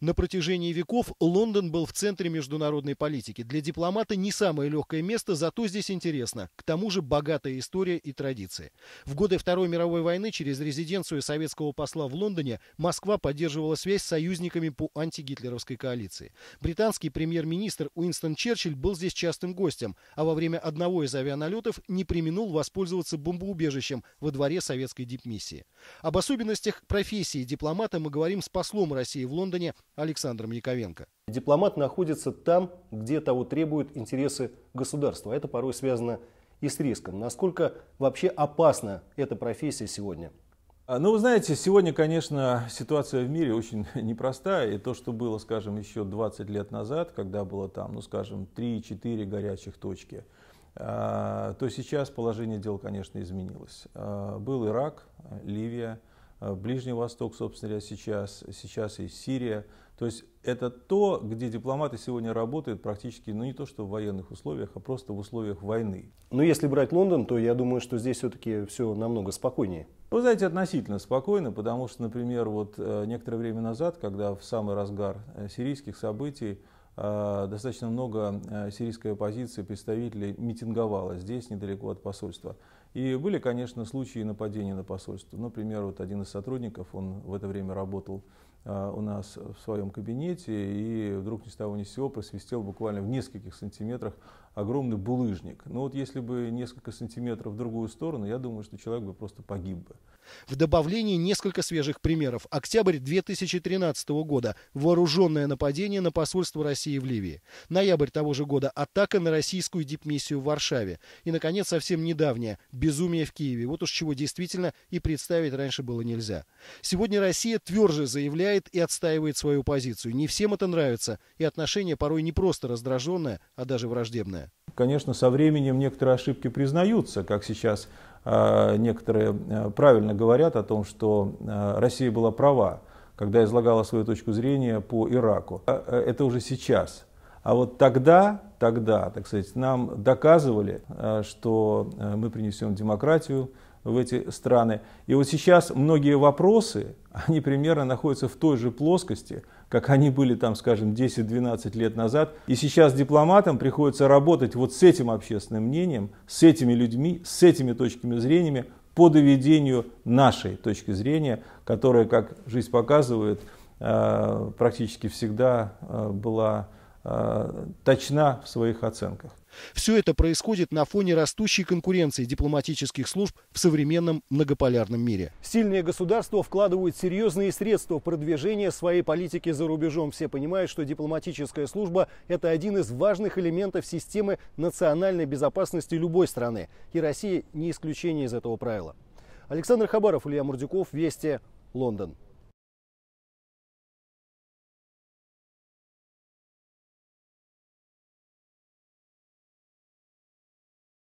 На протяжении веков Лондон был в центре международной политики. Для дипломата не самое легкое место, зато здесь интересно. К тому же богатая история и традиции. В годы Второй мировой войны через резиденцию советского посла в Лондоне Москва поддерживала связь с союзниками по антигитлеровской коалиции. Британский премьер-министр Уинстон Черчилль был здесь частым гостем, а во время одного из авианалетов не применил воспользоваться бомбоубежищем во дворе советской дипмиссии. Об особенностях профессии дипломата мы говорим с послом России в Лондоне Александром Яковенко. Дипломат находится там, где того требуют интересы государства. Это порой связано и с риском. Насколько вообще опасна эта профессия сегодня? А, ну, вы знаете, сегодня, конечно, ситуация в мире очень непростая. И то, что было, скажем, еще 20 лет назад, когда было там, ну, скажем, 3-4 горячих точки, а, то сейчас положение дел, конечно, изменилось. А, был Ирак, Ливия, Э, Ближний Восток, собственно говоря, сейчас, сейчас и Сирия. То есть это то, где дипломаты сегодня работают практически, ну не то что в военных условиях, а просто в условиях войны. Но ну, если брать Лондон, то я думаю, что здесь все-таки все намного спокойнее. Вы знаете, относительно спокойно, потому что, например, вот э, некоторое время назад, когда в самый разгар э, сирийских событий, достаточно много сирийской оппозиции, представителей митинговало здесь, недалеко от посольства. И были, конечно, случаи нападения на посольство. Например, вот один из сотрудников, он в это время работал а, у нас в своем кабинете, и вдруг ни с того ни с сего просвистел буквально в нескольких сантиметрах огромный булыжник. Но ну, вот если бы несколько сантиметров в другую сторону, я думаю, что человек бы просто погиб бы. В добавлении несколько свежих примеров. Октябрь 2013 года. Вооруженное нападение на посольство России в Ливии. Ноябрь того же года. Атака на российскую дипмиссию в Варшаве. И, наконец, совсем недавняя. Безумие в Киеве. Вот уж чего действительно и представить раньше было нельзя. Сегодня Россия тверже заявляет и отстаивает свою позицию. Не всем это нравится, и отношение порой не просто раздраженное, а даже враждебное. Конечно, со временем некоторые ошибки признаются, как сейчас а, некоторые а, правильно говорят о том, что а, Россия была права, когда излагала свою точку зрения по Ираку. Э, это уже сейчас – а вот тогда, тогда, так сказать, нам доказывали, э, что э, мы принесем демократию в эти страны. И вот сейчас многие вопросы, они примерно находятся в той же плоскости, как они были там, скажем, 10-12 лет назад. И сейчас дипломатам приходится работать вот с этим общественным мнением, с этими людьми, с этими точками зрения по доведению нашей точки зрения, которая, как жизнь показывает, э, практически всегда была Э, точна в своих оценках. Все это происходит на фоне растущей конкуренции дипломатических служб в современном многополярном мире. Сильные государства вкладывают серьезные средства в продвижение своей политики за рубежом. Все понимают, что дипломатическая служба – это один из важных элементов системы национальной безопасности любой страны. И Россия не исключение из этого правила. Александр Хабаров, Илья Мурдюков, Вести, Лондон.